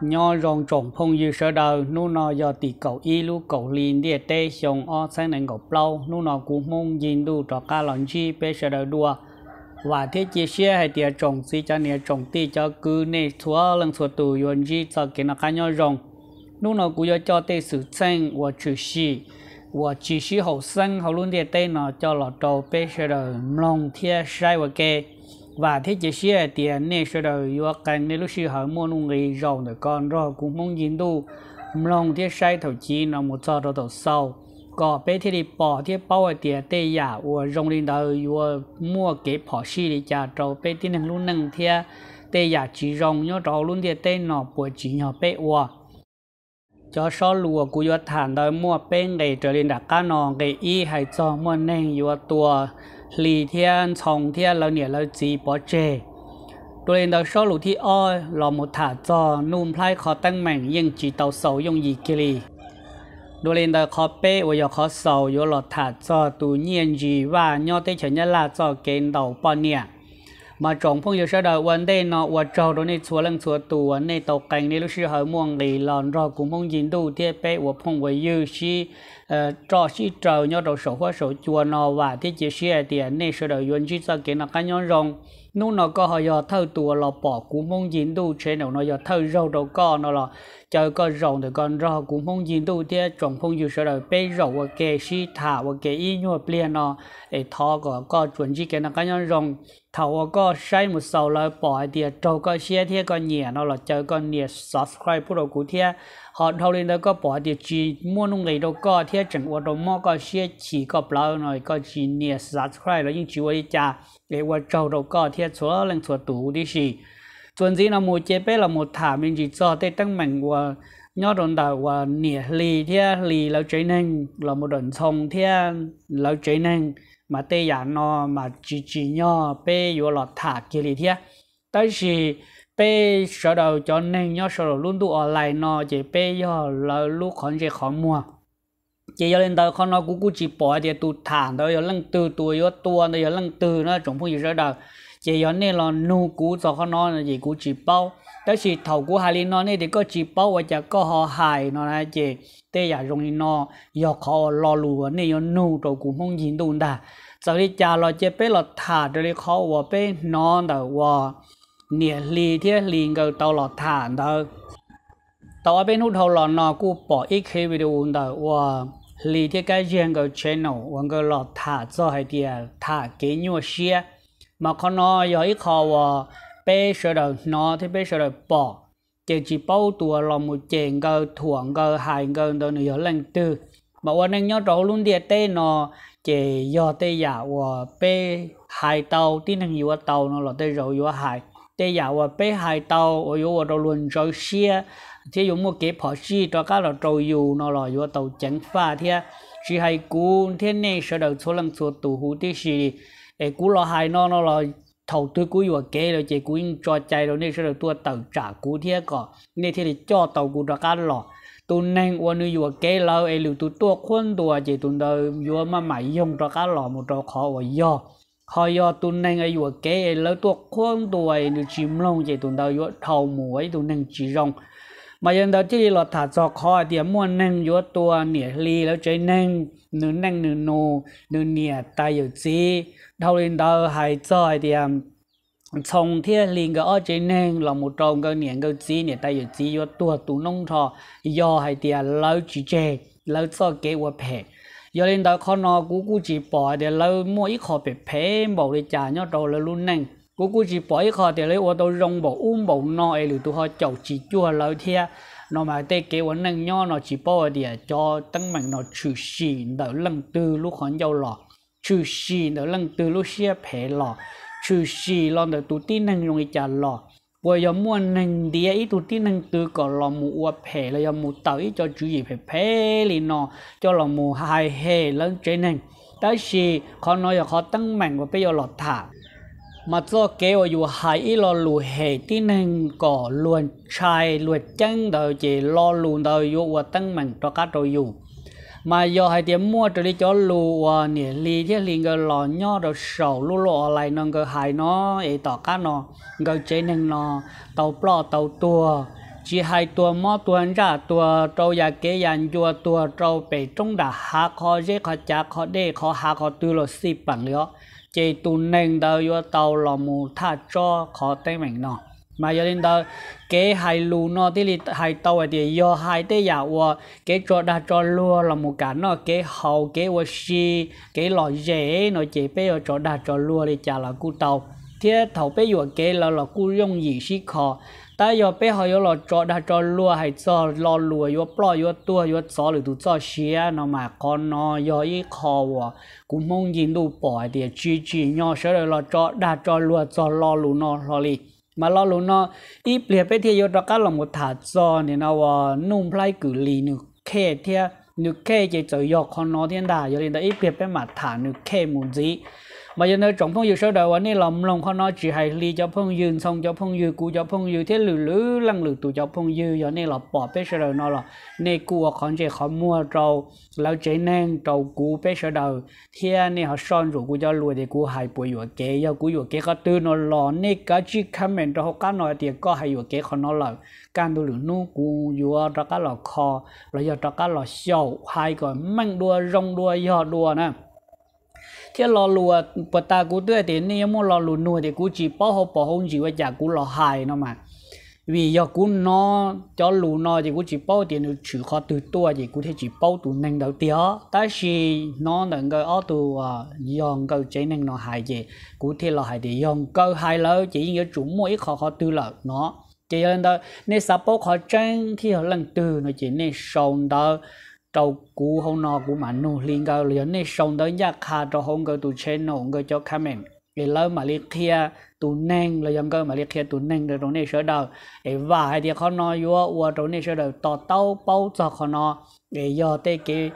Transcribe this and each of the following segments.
nho rong trồng phong dư sơ đầu nu nọ do tỷ cầu y lu cầu liền địa tê xong o sang nền cầu plau nu nọ cũng mong gìn du trọ ca lòng chi bê sơ đầu đua và thế chia xe hay tiệt trồng si cho nè trồng ti cho cứ nè thua lần thua tù yuan chi cho cái nó khai nho rong nu nọ cũng do cho tê sử sang và chữ si và chữ si hậu sang hậu luôn địa tê nọ cho lọ trầu bê sơ đầu mong thiên sai và kê và thế chỉ xe tiền nên sơ đời yêu cần nên lúc sư hỏi mua nung nghề rồi nữa con rồi cũng mong nhìn tu lòng thế sai thầu chi nó một giờ rồi thầu sau có bé thế đi bỏ thế bao ở tiền tây giả của rong lên đời yêu mua kế bỏ xì để trả cho bé thế nên luôn nâng thế tê giả chỉ rong nhớ trâu luôn thế tây nó bùa chỉ nhỏ bé ua cho số lùa của yêu thản đời mua bên để trở lên đặt cá nòng cái y hay cho mua nên yêu tua lì thiên chồng thiên là nghĩa là chỉ bỏ chê tôi lên đầu số lũ thi oi là một thả trò nung phai khó tăng mạnh nhưng chỉ tàu sầu dùng gì kia lì tôi lên đầu khó bê và giờ khó sầu giờ là thả trò tự nhiên gì và nhau tới chở nhất là trò kênh đầu bao nhiêu mà trong phong giờ sau đó vấn đề nó và trâu đó này chúa lần chúa tù vấn này tàu cảnh này lúc xưa hơi muộn nghỉ lòn rồi cũng mong dính đủ thiết bé và phong với dư si cho ờ, si trâu nhau đầu sổ hóa sổ chùa nó và thiết chế si tiền này sau đó yuan chi sao kiến là cá nhau rồng nó có họ giờ thâu tù là bỏ cũng mong dính đủ chế nào nó giờ thâu râu đầu co nó là cho có rộng thì con rõ cũng không nhìn tu tiết trọng phong dù sợ đời bê rộng và kê si thả và kê y nhu hợp liền nó để thọ có có chuẩn chỉ cái nó có nhân rộng thầu có sai một sầu lời bỏ thì trâu có xe thế có nhẹ nó là cho con nhẹ subscribe phụ đồ cụ thế họ thâu lên đó có bỏ thì chỉ mua nông người đâu có thiết chẳng qua đâu mua có xe chỉ có bao rồi có chỉ nhẹ subscribe rồi nhưng chỉ qua đi cha để qua trâu đâu có thế số lần số tủ đi gì chuẩn gì là một chế bé là một thả mình chỉ cho tê tăng mạnh và nhớ đồn đạo và nỉa lì thế lì là chế nên là một đồn sông thế là chế nên mà tê giả nó mà chỉ chỉ nhớ bé vô là thả kia lì thế tới khi bé sở đầu cho nên nhớ sở đầu luôn ở lại nó chế bé do là lúc còn chế khó mua chỉ do lên tới con nó cú cú chỉ bỏ thì tụ thả tới giờ lăng từ tuổi giờ tua tới giờ lăng từ nó trong phong gì sở đầu จยอเนี่ลอนูกูสอขนอนจีกูจีเป้าแต่สิเถากูฮาลินอนี่ยเด็กก็จีเป้าว่าจะก็หอหายนอนะเจเตยากรงนี้นอยากเขารอรัวเนี่ยนูตัวกูมองยินดูนดาสวัสดีจ้าเราจะไปเราถาดเลยเขาว่าไปนอนแต่ว่าเนี่ยลีเทียลีก็ตาหลอดถานเตาแต่ว่าเป็นหุ่นเราหลอนอกูปออีกวิดีโอนแต่ว่าลีเทียก็ชียงก็เชนอวันก็หลอดถาดจะให้เดียถาเกี่ยวเชีย mà con nó giờ ít khó bé sợ đầu nó thì bé sợ đầu bỏ chỉ chỉ bao tuổi là một chuyện cơ thuận cơ hại cơ đó nữa lần tư mà quan anh nhớ trâu luôn địa tê nó chỉ giờ tê giả của bé hại tàu tin thằng yếu tàu nó là tê rồi yếu hại tê giả của bé hại tàu ở yếu của trâu luôn rồi xe thì dùng một cái phở chi cho các là trâu yếu nó là yếu tàu chẳng pha thì chỉ hay cú thế này sợ đầu số lần số tù hú tí xì để cú lo hai nó nó là thầu tư cú vừa kê rồi chị cú cho chạy rồi nên sẽ được tua tàu trả cú thế cỏ nên thì cho tàu cú ra cá lò tu nên qua nơi vừa kê lâu ấy liệu tu tua khuôn tua chị tu đời vừa mà mày dùng ra cá lò một trò khó và do họ do tu nên ấy vừa kê ấy lâu tua khuôn tua ấy được chìm lông chị tu đời vừa thầu mũi tu nên chỉ rong มายันดาที่หลอดถาดซอกคอเดียม่วนนึ่งยัวตัวเหนียลีแล้วใจนึ่งหนึ่งนั่งหนึ่งโนหนึ่งเหนียตายอยู่ซีเท่าเรนเดาหายจอยเดียมชงเทียลิงก็อ้อใจน่งหลอมุตรงก็เหนียงก็ซีเหนียตายอยู่ซียัวตัวตูนงทอยอหายเดียแล้วจีเจแล้วซอกเกวัเพกยอเรนเดาขคอนอกูกูจีปอเดี๋ยวแล้วมั่วอีขอเป็ดเพมบอกเลยจ่ายอดเราแล้วรุ่นนึ่ง cô cô chỉ bỏ khó để lấy ô tô rong bỏ um bỏ nói rồi tụ họ chậu chỉ chua lâu thia nó mà tê kế vấn năng nho nó chỉ bỏ thì à, cho tăng mạnh nó trừ xì đỡ lần tư lúc hòn giàu lọ trừ xì đỡ lần tư lúc xe phe lọ trừ xì lọ đỡ tụ tí năng dùng chả lọ qua giờ mua năng đi ấy tụ tí năng từ có lọ mù ua phê là giờ mua tàu ít cho chú gì phê phe liền nó cho lọ mua hai hề lớn trên năng đó là khó nói là khó tăng mạnh và bây giờ lọ thả mà cho kêu dù hai ý lù hệ tí nên có luôn trai luôn chân đời chỉ lo lù đời tăng mạnh cho cá trâu dù mà giờ hai mua trở cho lù và nỉ lì liền cái lò nho rồi sầu lù lọ lại nó cái hai nó cái chế nó tàu plo tàu tua chỉ hai tua mò tua ra tua trâu ya kế ya chua tua trâu bể trong đã hạ khó dễ khó chả khó đê khó hạ khó tư lo xì bằng lió chỉ tu nên đâu yo tàu lò mù tha cho khó tên mình nó mà giờ đến đó cái hai lù nó thì là hai tàu thì do hai cái giả và cái cho đa cho lúa là một cái nó cái hậu cái và xi cái lò dễ nó chỉ bây giờ cho đa cho lúa thì trả là cú tàu thế thầu bây giờ cái là là cú dùng gì xí khó ta yo bé họ yo lo cho đã cho lua hay cho lo lua yo bỏ yo tua yo cho rồi tu cho xía nó mà con nó yo yi kho wa cũng mong yin du bỏ thì chỉ chỉ nho sẽ rồi lo cho đã cho lua cho lo lu nó lo đi mà lo lu nó ít liệt pe thì yo đó cá lòng một thả cho thì nó wa nung plai cử li nu khe thia nu khe chỉ cho yo con nó thiên đà yo đi đó ít liệt pe mà thả nu khe muốn gì มายนเอึงจงพงยูเสดวันนี้ลำลงข้อน้อยจีไฮลีจะพงยืนทรงจะพงยืนกูจะพงยืนเทหรือหรือลังหรือตูจะพงยืนย้อนนี้เราปอบเปเสดนอหลอเนี่ยกูขอนเจขอมัวเจ้าแล้วเจแนงเจ้ากูเปเสดเทียนี่เขาซ่อนอยู่กูจะรวยเด็กูหายป่วยอยู่เกย์กูอยู่เกย์ก็ตื่นนอนหลอนนี่ก็จีคัมเมนต์เขาก้าวหน่อยเตียก็หายอยู่เกย์ขอนอหลอการดูหรือนู้กูอยู่ตะก้าหลอคอเราอยากตะก้าหลอเสียวหายก่อนมั่งดัวรงดัวยอดดัวนะ thế lò lùa bữa ta cú tươi thì nếu mà lò lùa nùa thì cú chỉ bỏ hộp bỏ hông chỉ và chả cú lò hài nó mà vì giờ cú nó cho lù nó thì cú chỉ bao tiền được chữ khó từ tua thì cú thấy chỉ bao tụ nâng đầu tiếc, ta chỉ nó nâng cái ô à, dòng câu chế nâng nó hài gì cú thấy là hại thì dòng câu hài lỡ chỉ những chủ mỗi khó khó từ lợ nó chỉ lên đó nên sao bao khó tranh thì lần từ nó chỉ nên sòng đó trâu cú hông nọ cú mà nụ liên gạo liền này sống tới nhà khá cho hông cơ tụ chế nổ cơ cho comment cái lỡ mà liệt kia tụ neng là dòng cơ mà liệt kia tụ neng rồi trong này sửa đầu để vài thì khó nói vô ua trong này sửa đầu tỏ tàu bao giờ khó nó cái do tê cái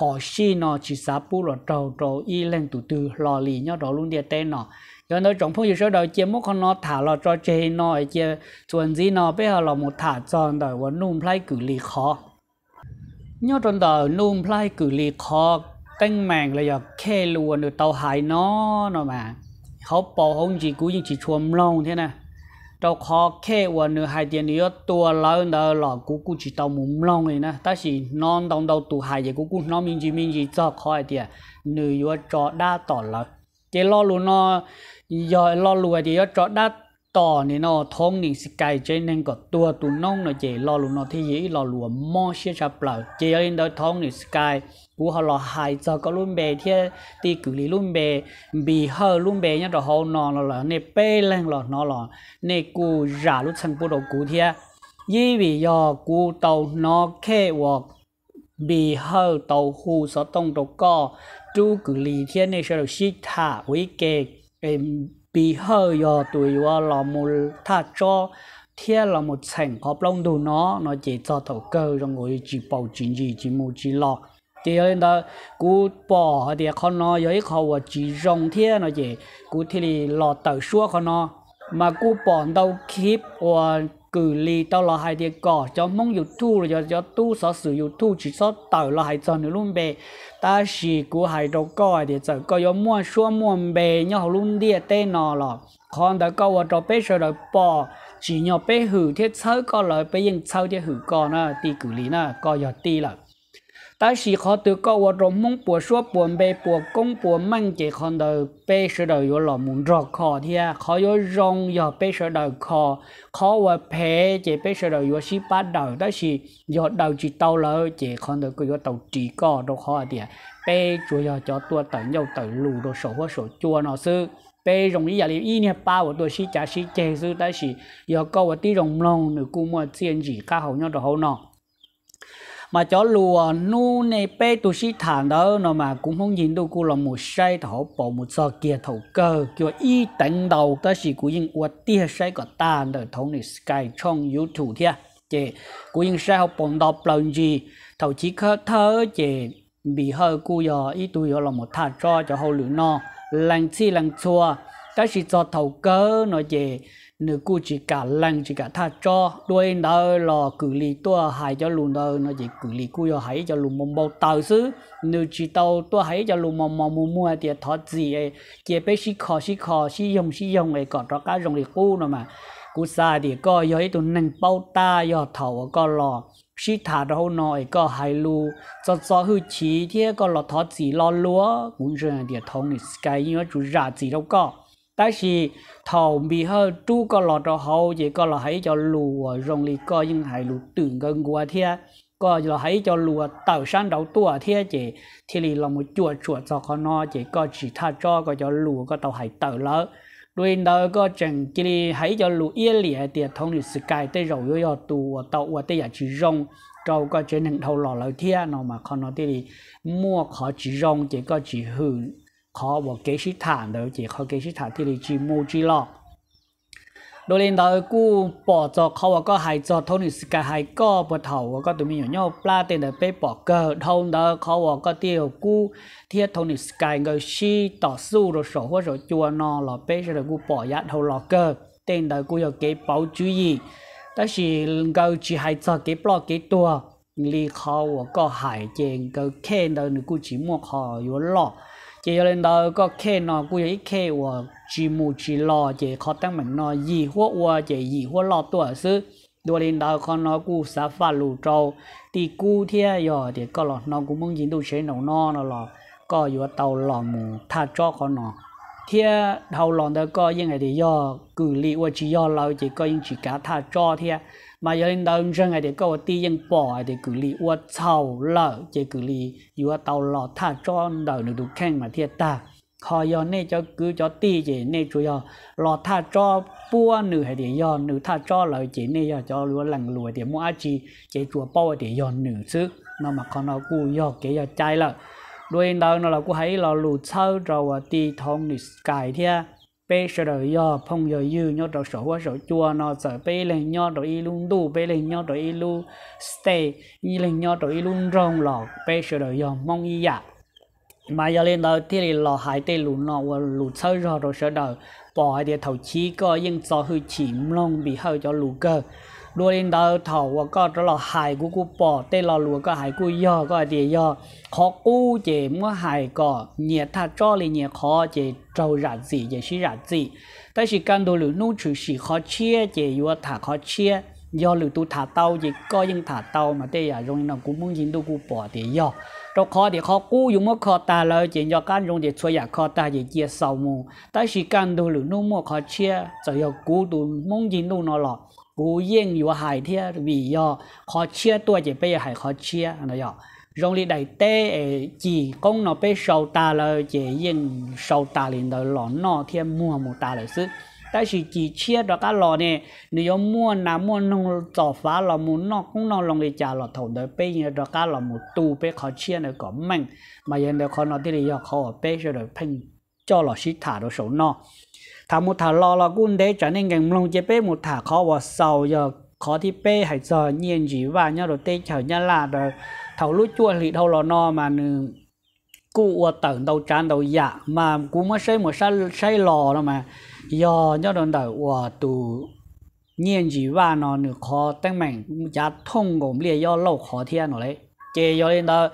phò xi nó chỉ sá bù là trâu trâu y lên tụ từ lò lì nhau đó luôn địa tên nó cho nên trong phong sửa đầu chia mốt khó nó thả lò cho chê nó chia chuẩn gì nó bây giờ là một thả tròn đời và nung play cử lì khó nhớ tròn tờ nung phai cử li khó tên mạng là giờ khe luôn được tàu hải nó nó mà họ bỏ không chỉ cú nhưng chỉ chuồng lông thế nè tàu khó khe luôn nửa hai tiền nữa tua lớn đó là cú cú chỉ tàu mồm lông này nè ta chỉ non đồng đầu tụ hải vậy cú cú nó mình chỉ mình chỉ cho khỏi tiền nửa vừa cho đa tỏ là cái lo luôn nó giờ lo lùi thì cho đa ต่อเนี่นอท้องนี่สกายเจนังก็ตัวตุนน้องเนอเจรอลุนเนที่ยี่รอลัวมอเชี่ชาเปล่าเจรินโดยท้องนี่สกายกูเขารอหายจอก็รุ่นเบเทียตีกุลีรุ่นเบบีเฮอรุ่นเบเนี่ยเราเขานอนเ้วเนี่เนเป้แรงหลอดนอนหลอเนกูยาลุชังปุโรกูเทียยี่วิยอกูเตานอแค่วอกบีเฮอเตาหูสตงตกก็จูกุลีเทียในเชลชิตาวิเกเอ็ม bị hơ yo tụi yo là một tha cho thiên là một thành hợp lòng đủ nó nó chỉ cho thầu cơ trong người chỉ bảo chính gì chỉ mua chỉ lo thì ở đó cú bỏ thì con nó ấy khâu à, chỉ rong thiên nó chỉ cú thì lo tờ xua con nó mà cú bỏ đâu kịp và cử li tao là hai tiền cỏ cho mong yêu thu cho cho tu sở sử yêu thu chỉ số tao là hai cho nữa luôn bề ta chỉ của hai đầu cỏ à, thì sợ có yêu mua xua mua bề nhau luôn đi tên nó là còn đã có vào trong bếp rồi bỏ chỉ nhau bếp hử thiết sớ có lời bếp yên sau thì hử còn à tì cử li nè có giờ tì là ta chỉ khó từ có vật rộng mong bùa số bùa bề bùa công bùa mang chỉ còn đời bê sơ đời yếu lọ muốn rõ khó thì à khó yếu rong yếu bê sơ đời khó khó và phê chỉ bê sơ đời yếu xí bát đời ta chỉ yếu đầu chỉ tàu lỡ chỉ còn đời cứ yếu tàu chỉ có đâu khó thì à bê chủ yếu cho tua tẩy nhau tẩy lù đồ sổ hoa sổ chua nó sư bê rồng ý giả liệu ý nè ba của tôi xí cha xí chê sư ta chỉ yếu có vật tí rồng lòng nữa cũng mà tiền chỉ ca hậu nhau đồ hậu nọ mà cho lùa nu này bê tụ sĩ thản đó nó mà cũng không nhìn đâu cô là một sai thổ bộ một sọ kia thổ cơ kiểu y tận đầu ta chỉ cũng yên uất tia sai có ta đời thống này sky trong youtube thia chị cũng yên sai học bọn đọc lần gì thầu chí khơ thơ chị bị hơi cô giờ ý tôi giờ là một thà cho cho hậu lửa no lần chi lần chua cái gì cho thổ cơ nó chị nếu cô chỉ cả lần chỉ cả tha cho đôi đó là cử ly tôi hại cho luôn đó nó chỉ cử ly cô cho hãy cho luôn mông bao tàu xứ nếu chỉ tàu tôi hãy cho luôn mông mông mua mua thì thọ gì ấy chỉ biết xí khó xí khó xí dùng xí dùng ấy còn đó cả dùng thì cô nữa mà cô xa thì có giấy tụi nâng bao ta do thầu có lò xí thả đâu nói có hai lu cho cho hư chí thì có lò thọ gì lo lúa cũng rồi thì thông thì cái như chú ra gì đâu có ta chỉ thầu bị hơi chú có lọ cho hậu chỉ có là hãy cho lùa rong lì coi nhưng hãy lù tưởng gần qua thia có là hãy cho lùa tàu sang đầu tua thia chỉ thì li là một chuột chuột cho con nó chỉ có chỉ tha cho có cho lùa có tàu hãy tàu lỡ đôi đó có chẳng chỉ li hãy cho lùa yên lìa tiệt thông thì sky tới rồi yo yo tù tàu qua tới giả chỉ rong trâu có chỉ nên thầu lò lỡ thia nó mà con nó thì mua khó chỉ rong chỉ có chỉ hư khó bỏ kế sĩ thản đó chỉ khó kế sĩ thản thì là chỉ mua chỉ lo đồ lên đó cú bỏ cho khó có hai cho thôi thì cả hai có bỏ thầu và có tụi mình nhỏ nhau pla tiền để bé bỏ cơ thôn đó khó có tiêu cú thiết thôi thì cả người si tỏ su rồi sổ hoa rồi chua nó là bé rồi cú bỏ giá thầu lò cơ tên đó cú có cái bảo chú gì đó là người chỉ hai cho cái bỏ cái tua lý khó có hai tiền cơ khen đó cú chỉ mua khó yếu lọ chỉ cho nên đó có khe nó cũng vậy khe của chỉ mù chỉ lo chỉ khó tăng mình nó gì hoặc hoặc chỉ gì hoặc lo tuổi sư đua lên đó con nó cũng xã phá lù trâu thì cú thế giờ thì có lọ nó cũng muốn dính đồ chế nấu no nó lọ có vừa tàu lọ mù tha cho con nó thế đầu lọ đó có những cái thì do cử li hoặc chỉ do lâu chỉ có những chỉ cá tha cho thế mà giờ lên đầu rừng này thì có tí dân bỏ thì cứ li ua thầu lợ chỉ cứ li ua tàu lọ thả cho đầu được đủ khen mà thiệt ta họ giờ này cho cứ cho tí chỉ này chủ giờ lọ thả cho bua nữ hay để giờ nữ thả cho lời chỉ này giờ cho lúa lằng lúa thì mua chi chỉ chùa bao thì giờ nữ chứ nó mà con nó cũng giờ cái giờ chạy lợ đôi đầu nó là cú thấy là lụt sâu rồi thì thông thì cài thiệt bé sợ đỡ yo phong giờ dư nhau đỡ sổ quá sổ chua nó sợ bé lên nhau đỡ y luôn đu bé lên nhau đỡ y lu stay y lên nhau đỡ y luôn rong lọ bé sợ đỡ yo mong y dạ mà giờ lên đó thì là lọ hải tê lù nọ và lù sơ rồi rồi sợ đỡ bỏ thì thầu chí có nhưng do hư chỉ mong bị hơi cho lù cơ đua lên đầu thầu có đó là hài của cô bỏ tên là lúa có hài của yo có địa yo khó cú chế mua hài có nhiệt tha cho lên nhiệt khó chế trâu rạ gì chế xí rạ gì tại sự căn đồ lưu nô trừ xí khó chia chế yo thả khó chia do lưu tu thả tàu chế, có những thả tàu mà tê à rong nào cũng muốn dính đâu cô bỏ địa yo trong khó thì khó cú dùng mất khó ta lời chế do căn dùng chế xoay giả khó ta chế chia sầu mù tại sự căn đồ lưu nô mua khó chia rồi yo cú tu mong dính đâu nó lọ cú yên yếu hại thì vì do khó chia tua chỉ bây hại khó chia nó do rong li đại tê chỉ công nó bây sầu ta là chỉ yên sầu ta liền đó lọ nọ thì mua một ta là ta chỉ chia đó các lọ này nếu yếu mua là nông tỏ phá là muốn nọ cũng nọ lòng đi trả lọ thầu đó bây giờ đó các lọ một tu bây khó chia nó có mạnh mà giờ đó khó nó thì là khó bây giờ đó phanh cho lọ xí thả đó sầu nọ thả một thả lò là cũng thế cho nên gần mông chế bé một thả khó và sầu giờ khó thì bé hay giờ nhiên gì và nhau rồi tê chở nhau là rồi thầu lúa chua thì đâu lò no mà cụ tầng đầu tràn đầu dạ mà cũng mới xây một sai sai lò đó mà giờ nhau rồi đầu ủa tù nhiên gì và nó nữa khó tăng mạnh giá thông gồm liệt do lâu khó thiên rồi đấy chế do lên đó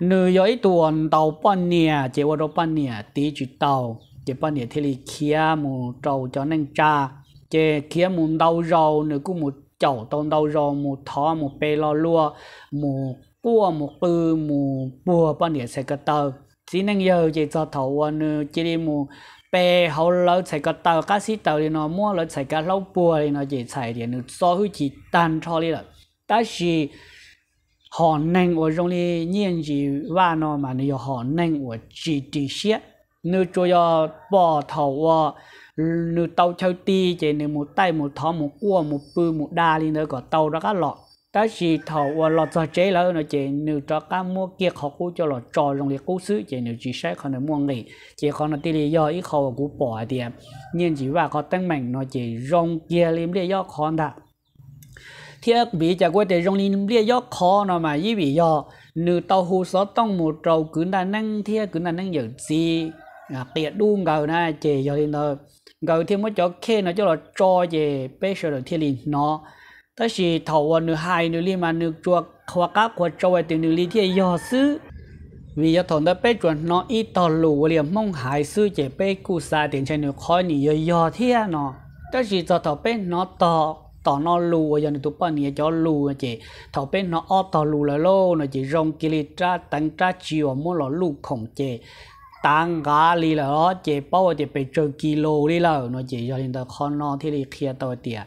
nữ giới tuần tàu bắn nè chế vào đó bắn nè tí chữ tàu chế bao nhiêu thì kia mù trầu cho nên cha chế kia mù đau rầu nữa cũng mù chậu tông đau rầu mù thó mù bê lo lua mù bùa mù bư mù bùa bao nhiêu sẽ cái tờ chỉ nên giờ chỉ cho thầu à, nữa chỉ đi mù bê hậu lỡ sẽ cái tờ cá sĩ tàu thì nó mua lỡ sẽ cái lâu bùa thì nó chỉ xài thì nó so với chỉ tan cho đi rồi ta chỉ họ nên ở trong đi nhiên gì và nó mà nó họ nên ở chỉ đi xét nếu cho yo bỏ thầu à nếu tàu chơi ti chỉ nếu một tay một thó một cua một bư một đa đi nữa có tàu đó các lọ ta chỉ thầu à lọ cho chế là nó chỉ nếu cho các mua kia họ cũng cho lọ trò trong liệt cố xứ chỉ nếu chỉ sai còn là mua nghỉ chỉ còn là ti lý do ít khẩu cú bỏ đi ờ, nhưng chỉ và có tăng mạnh nó chỉ rong kia liêm đi do con đã thiết bị chả quay để rong liêm đi do khó nó mà ý bị do nếu tàu hồ sót tông một trầu cứ đang năng thiết cứ đang năng giờ gì tiệt đu ngờ na chế cho nên là ngờ thì mới cho kê nó cho là cho chế bê giờ là thiên linh nó ta chỉ thầu nữ hai nữ liên mà nữ chua khoa các khoa cho về tiền nữ li thiên do sư vì do thằng ta bê chuẩn nó ít tỏ lù liền mong hải sư chế bê cụ sa tiền trên nữ khói nữ do do thiên nó ta chỉ cho thằng bê nó tỏ tỏ nó lù giờ này tụi bạn nhớ cho lù chế thầu bê nó o tỏ lù là lô nó chỉ rong kia tra tăng tra chiều muốn lò lù khổng chế tăng gà đi là nó chỉ bao chỉ bị trừ kilo đi là nó chỉ cho nên tao con nó thì đi kia tao tiệt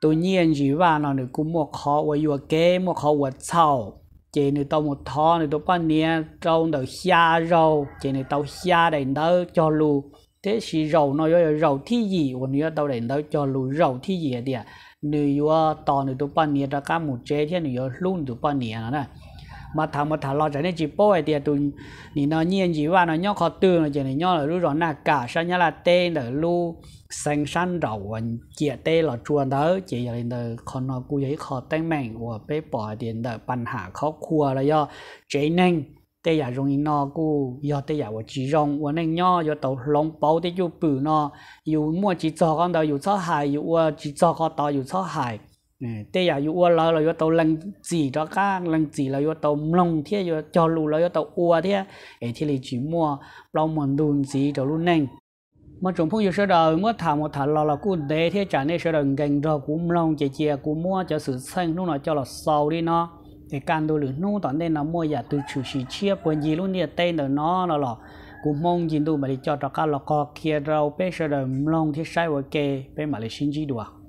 tự nhiên chỉ và nó được cũng một khó với vừa kế một khó vừa sau chỉ nữa tao một thọ nữa tao bao nhiêu trong đầu xa rồi chỉ nữa tao xa đến đó cho lu thế thì rồi nó rồi rồi thì gì còn nữa tao đến đó cho lu rồi thì gì à tiệt nữa tao nữa tao bao nhiêu ra cả một chế thì nữa luôn tao bao nhiêu nữa mà thằng mà thằng lo trở nên chỉ bỏ cái tiền tu, nị nó nhiên chỉ qua nó nhóc khó tư nó chỉ này nhóc là lúc rõ nà cả sao nhá là tê để lu sang san đầu anh chị tê là chuồn đó chỉ giờ lên đời con nó cú giấy khó tay mèn của bé bỏ tiền đời bàn hạ khó khua là do chế nên tê giả dùng nó cú do tê giả của chỉ dùng của nên nhóc do tàu long bao tê chú bự nó dù mua chỉ cho con đó dù cho hại dù chỉ ờ, cho con đó dù cho hại tê giờ yêu lỡ là yêu tàu lăng chỉ cho cả lăng chỉ là yêu tàu mông thế yêu cho lù là yêu tàu ua thế ấy thì chỉ mua lâu mòn đun chỉ cho lù nè mà chúng phong yêu sơ đời mới thả một thả lò là cú đế thế trả nên sơ đời gần rồi cú mông chè chè cú mua cho sự xanh lúc nào cho là sâu đi nó thì càng đôi lửa nu toàn nên nó mua giả từ chủ sĩ chia quần gì luôn đi à, tên là nó là lọ cú mông gì đâu mà đi cho cho cả lọ co kia đâu bây sơ đời mông thế sai với kê bây mà lại xin gì được